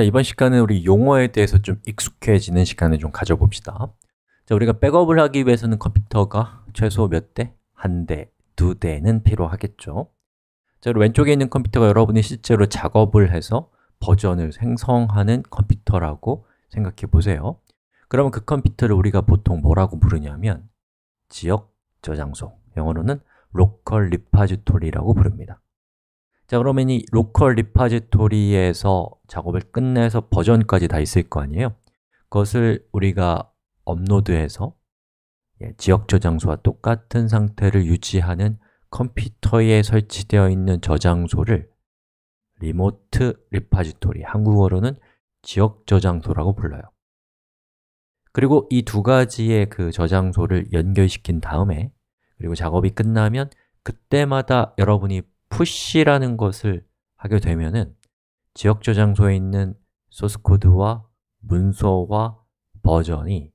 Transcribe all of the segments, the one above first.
자, 이번 시간은 우리 용어에 대해서 좀 익숙해지는 시간을 좀 가져봅시다. 자, 우리가 백업을 하기 위해서는 컴퓨터가 최소 몇 대? 한 대, 두 대는 필요하겠죠. 자, 왼쪽에 있는 컴퓨터가 여러분이 실제로 작업을 해서 버전을 생성하는 컴퓨터라고 생각해 보세요. 그러면 그 컴퓨터를 우리가 보통 뭐라고 부르냐면 지역 저장소, 영어로는 로컬 리파지토리라고 부릅니다. 자, 그러면 이 로컬 리파지토리에서 작업을 끝내서 버전까지 다 있을 거 아니에요? 그것을 우리가 업로드해서 예, 지역 저장소와 똑같은 상태를 유지하는 컴퓨터에 설치되어 있는 저장소를 리모트 리파지토리, 한국어로는 지역 저장소라고 불러요 그리고 이 두 가지의 그 저장소를 연결시킨 다음에 그리고 작업이 끝나면 그때마다 여러분이 푸시라는 것을 하게 되면은 지역 저장소에 있는 소스코드와 문서와 버전이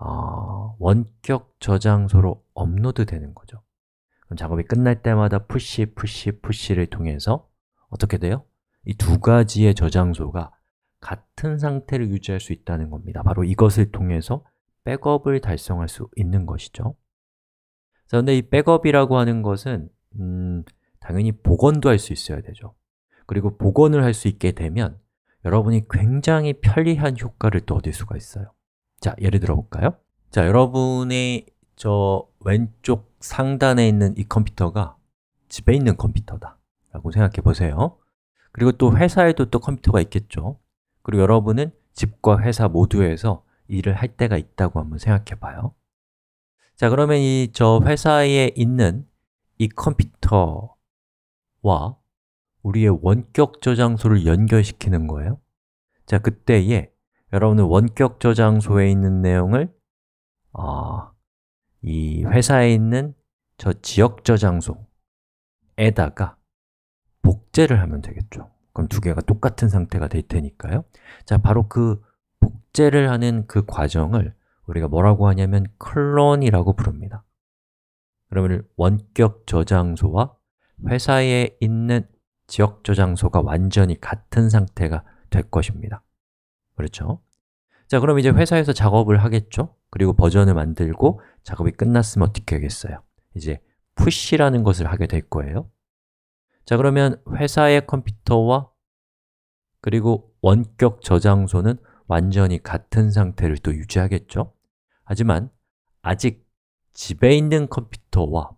어, 원격 저장소로 업로드 되는 거죠 그럼 작업이 끝날 때마다 푸시, 푸시, 푸시를 통해서 어떻게 돼요? 이 두 가지의 저장소가 같은 상태를 유지할 수 있다는 겁니다 바로 이것을 통해서 백업을 달성할 수 있는 것이죠 그런데 이 백업이라고 하는 것은 음, 당연히 복원도 할 수 있어야 되죠 그리고 복원을 할 수 있게 되면 여러분이 굉장히 편리한 효과를 또 얻을 수가 있어요 자, 예를 들어 볼까요? 자, 여러분의 저 왼쪽 상단에 있는 이 컴퓨터가 집에 있는 컴퓨터다 라고 생각해 보세요 그리고 또 회사에도 또 컴퓨터가 있겠죠 그리고 여러분은 집과 회사 모두에서 일을 할 때가 있다고 한번 생각해 봐요 자, 그러면 이 저 회사에 있는 이 컴퓨터와 우리의 원격 저장소를 연결시키는 거예요 자, 그때에 여러분은 원격 저장소에 있는 내용을 어, 이 회사에 있는 저 지역 저장소에다가 복제를 하면 되겠죠 그럼 두 개가 똑같은 상태가 될 테니까요 자, 바로 그 복제를 하는 그 과정을 우리가 뭐라고 하냐면 클론이라고 부릅니다 그러면 원격 저장소와 회사에 있는 지역 저장소가 완전히 같은 상태가 될 것입니다 그렇죠? 자, 그럼 이제 회사에서 작업을 하겠죠? 그리고 버전을 만들고 작업이 끝났으면 어떻게 하겠어요? 이제 푸시라는 것을 하게 될 거예요 자, 그러면 회사의 컴퓨터와 그리고 원격 저장소는 완전히 같은 상태를 또 유지하겠죠? 하지만 아직 집에 있는 컴퓨터와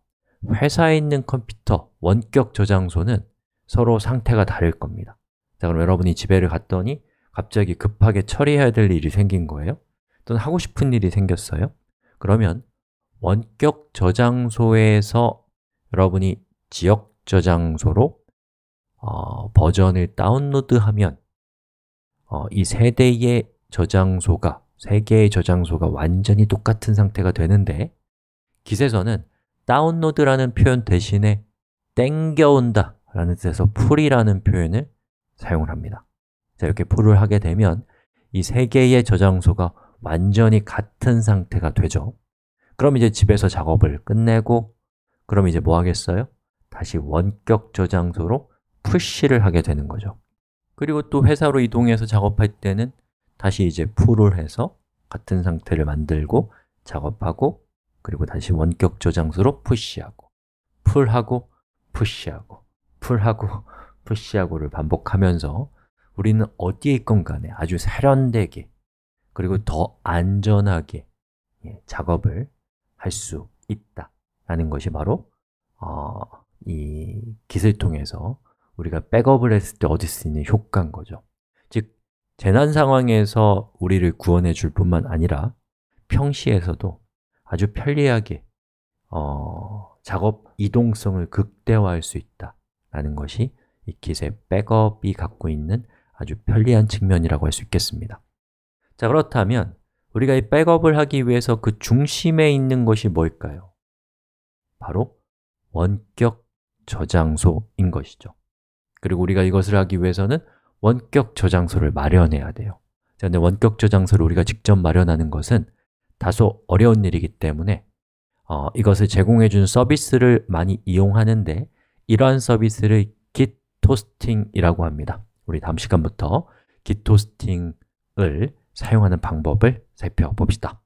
회사에 있는 컴퓨터, 원격 저장소는 서로 상태가 다를 겁니다 자 그럼 여러분이 집에를 갔더니 갑자기 급하게 처리해야 될 일이 생긴 거예요 또는 하고 싶은 일이 생겼어요 그러면 원격 저장소에서 여러분이 지역 저장소로 어, 버전을 다운로드하면 어, 이세 대의 저장소가, 세 개의 저장소가 완전히 똑같은 상태가 되는데 깃에서는 다운로드라는 표현 대신에 땡겨온다 라는 뜻에서 풀이라는 표현을 사용을 합니다 자, 이렇게 풀을 하게 되면 이 세 개의 저장소가 완전히 같은 상태가 되죠 그럼 이제 집에서 작업을 끝내고 그럼 이제 뭐 하겠어요? 다시 원격 저장소로 푸시를 하게 되는 거죠 그리고 또 회사로 이동해서 작업할 때는 다시 이제 풀을 해서 같은 상태를 만들고 작업하고 그리고 다시 원격 저장소로 푸시하고 풀하고 푸시하고 풀하고 푸시하고를 반복하면서 우리는 어디에 있건 간에 아주 세련되게 그리고 더 안전하게 예, 작업을 할 수 있다라는 것이 바로 어, 이 깃을 통해서 우리가 백업을 했을 때 얻을 수 있는 효과인 거죠 즉, 재난 상황에서 우리를 구원해 줄 뿐만 아니라 평시에서도 아주 편리하게 어, 작업 이동성을 극대화할 수 있다 라는 것이 이 킷의 백업이 갖고 있는 아주 편리한 측면이라고 할 수 있겠습니다 자 그렇다면 우리가 이 백업을 하기 위해서 그 중심에 있는 것이 뭘까요? 바로 원격 저장소인 것이죠 그리고 우리가 이것을 하기 위해서는 원격 저장소를 마련해야 돼요 자, 근데 원격 저장소를 우리가 직접 마련하는 것은 다소 어려운 일이기 때문에 어, 이것을 제공해준 서비스를 많이 이용하는데 이러한 서비스를 git h o s t i n g 이라고 합니다 우리 다음 시간부터 git 토스팅을 사용하는 방법을 살펴봅시다